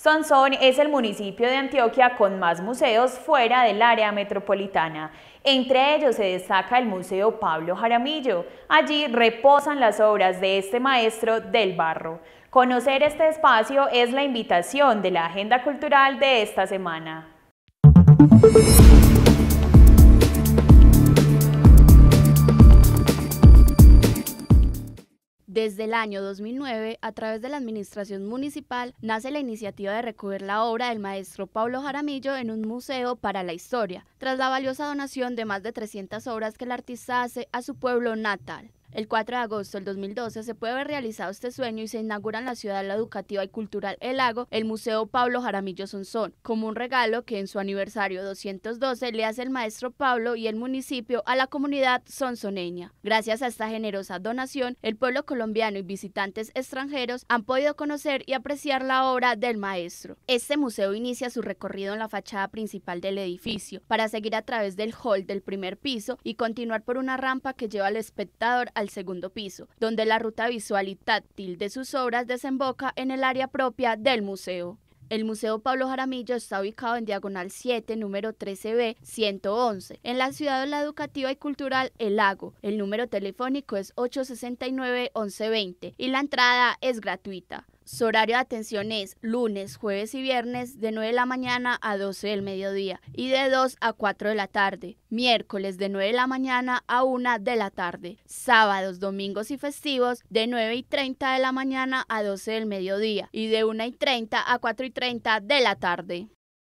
Sonsón es el municipio de Antioquia con más museos fuera del área metropolitana. Entre ellos se destaca el Museo Pablo Jaramillo. Allí reposan las obras de este maestro del barro. Conocer este espacio es la invitación de la agenda cultural de esta semana. Desde el año 2009, a través de la Administración Municipal, nace la iniciativa de recoger la obra del maestro Pablo Jaramillo en un museo para la historia, tras la valiosa donación de más de 300 obras que el artista hace a su pueblo natal. El 4 de agosto del 2012 se puede ver realizado este sueño y se inaugura en la ciudad educativa y cultural El Lago el Museo Pablo Jaramillo Sonsón, como un regalo que en su aniversario 212 le hace el maestro Pablo y el municipio a la comunidad sonsoneña. Gracias a esta generosa donación, el pueblo colombiano y visitantes extranjeros han podido conocer y apreciar la obra del maestro. Este museo inicia su recorrido en la fachada principal del edificio, para seguir a través del hall del primer piso y continuar por una rampa que lleva al espectador al segundo piso, donde la ruta visual y táctil de sus obras desemboca en el área propia del museo. El Museo Pablo Jaramillo está ubicado en Diagonal 7, número 13B 111, en la ciudad de la educativa y cultural El Lago. El número telefónico es 869-1120 y la entrada es gratuita. Su horario de atención es lunes, jueves y viernes de 9 de la mañana a 12 del mediodía y de 2 a 4 de la tarde. Miércoles de 9 de la mañana a 1 de la tarde. Sábados, domingos y festivos de 9 y 30 de la mañana a 12 del mediodía y de 1 y 30 a 4 y 30 de la tarde.